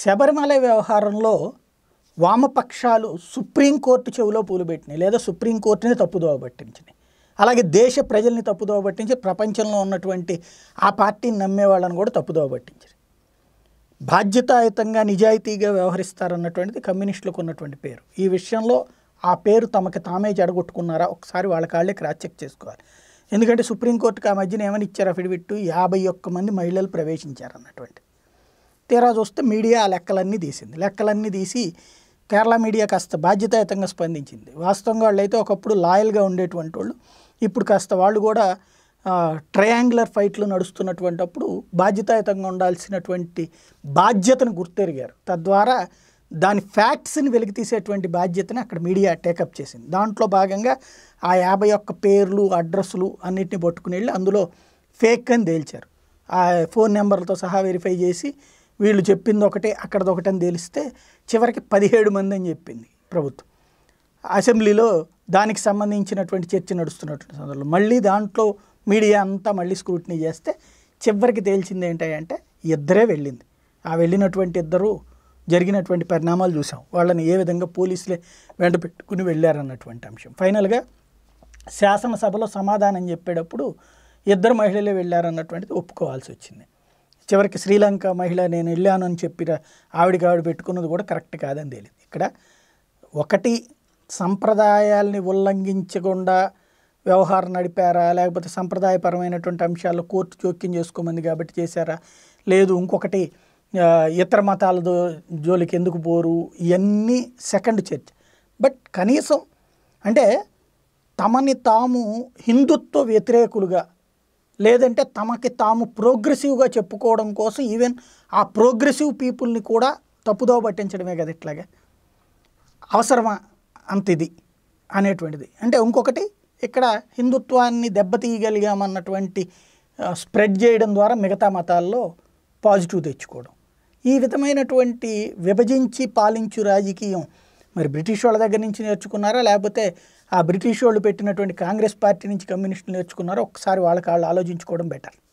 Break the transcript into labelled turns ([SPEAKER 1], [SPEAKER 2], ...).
[SPEAKER 1] శబరిమల వ్యవహారంలో వామపక్షాలు సుప్రీంకోర్టు చెవిలో పూలు పెట్టినాయి లేదా సుప్రీంకోర్టుని తప్పుదోవ పట్టించినాయి అలాగే దేశ ప్రజల్ని తప్పుదోవ పట్టించి ప్రపంచంలో ఉన్నటువంటి ఆ పార్టీని నమ్మే వాళ్ళని కూడా తప్పుదోవ పట్టించారు బాధ్యతాయుతంగా నిజాయితీగా వ్యవహరిస్తారన్నటువంటిది కమ్యూనిస్టులకు ఉన్నటువంటి పేరు ఈ విషయంలో ఆ పేరు తమకి తామే జడగొట్టుకున్నారా ఒకసారి వాళ్ళ కాళ్ళే క్రాస్ చెక్ చేసుకోవాలి ఎందుకంటే సుప్రీంకోర్టుకు ఆ మధ్యన ఏమని ఇచ్చారు అఫిడవిట్టు యాభై ఒక్క మంది మహిళలు ప్రవేశించారన్నటువంటి తీరా చూస్తే మీడియా ఆ లెక్కలన్నీ తీసింది లెక్కలన్నీ తీసి కేరళ మీడియా కాస్త బాధ్యతాయుతంగా స్పందించింది వాస్తవంగా వాళ్ళు అయితే ఒకప్పుడు లాయల్గా ఉండేటువంటి వాళ్ళు ఇప్పుడు కాస్త వాళ్ళు కూడా ట్రయాంగులర్ ఫైట్లు నడుస్తున్నటువంటి అప్పుడు బాధ్యతాయుతంగా ఉండాల్సినటువంటి బాధ్యతను గుర్తెరిగారు తద్వారా దాని ఫ్యాక్ట్స్ని వెలికి తీసేటువంటి బాధ్యతని అక్కడ మీడియా టేకప్ చేసింది దాంట్లో భాగంగా ఆ యాభై ఒక్క పేర్లు అడ్రస్లు అన్నిటిని పట్టుకుని వెళ్ళి అందులో ఫేక్ అని తేల్చారు ఆ ఫోన్ నెంబర్లతో సహా వెరిఫై చేసి వీళ్ళు చెప్పింది ఒకటే అక్కడది ఒకటని తెలిస్తే చివరికి పదిహేడు మంది అని చెప్పింది ప్రభుత్వం అసెంబ్లీలో దానికి సంబంధించినటువంటి చర్చ నడుస్తున్నటువంటి సందర్భంలో మళ్ళీ దాంట్లో మీడియా అంతా మళ్ళీ స్క్రూటినీ చేస్తే చివరికి తేల్చింది ఏంటంటే ఇద్దరే వెళ్ళింది ఆ వెళ్ళినటువంటి ఇద్దరు జరిగినటువంటి పరిణామాలు చూసాం వాళ్ళని ఏ విధంగా పోలీసులే వెంట పెట్టుకుని వెళ్ళారన్నటువంటి అంశం ఫైనల్గా శాసనసభలో సమాధానం చెప్పేటప్పుడు ఇద్దరు మహిళలే వెళ్ళారన్నటువంటిది ఒప్పుకోవాల్సి వచ్చింది చివరికి శ్రీలంక మహిళ నేను వెళ్ళాను అని చెప్పిన ఆవిడికి ఆవిడ పెట్టుకున్నది కూడా కరెక్ట్ కాదని తెలియదు ఇక్కడ ఒకటి సంప్రదాయాల్ని ఉల్లంఘించకుండా వ్యవహారం నడిపారా లేకపోతే సంప్రదాయపరమైనటువంటి అంశాల్లో కోర్టు జోక్యం చేసుకోమంది కాబట్టి చేశారా లేదు ఇంకొకటి ఇతర మతాల జోలికి ఎందుకు పోరు ఇవన్నీ సెకండ్ చర్చ్ బట్ కనీసం అంటే తమని తాము హిందుత్వ వ్యతిరేకులుగా లేదంటే తమకి తాము ప్రోగ్రెసివ్గా చెప్పుకోవడం కోసం ఈవెన్ ఆ ప్రోగ్రెసివ్ పీపుల్ని కూడా తప్పుదో పట్టించడమే కదా ఇట్లాగే అవసరమా అంత ఇది అనేటువంటిది అంటే ఇంకొకటి ఇక్కడ హిందుత్వాన్ని దెబ్బతీయగలిగామన్నటువంటి స్ప్రెడ్ చేయడం ద్వారా మిగతా మతాల్లో పాజిటివ్ తెచ్చుకోవడం ఈ విధమైనటువంటి విభజించి పాలించు రాజకీయం మరి బ్రిటిష్ వాళ్ళ దగ్గర నుంచి నేర్చుకున్నారా లేకపోతే ఆ బ్రిటిష్ వాళ్ళు పెట్టినటువంటి కాంగ్రెస్ పార్టీ నుంచి కమ్యూనిస్టులు నేర్చుకున్నారా ఒకసారి వాళ్ళ వాళ్ళు ఆలోచించుకోవడం బెటర్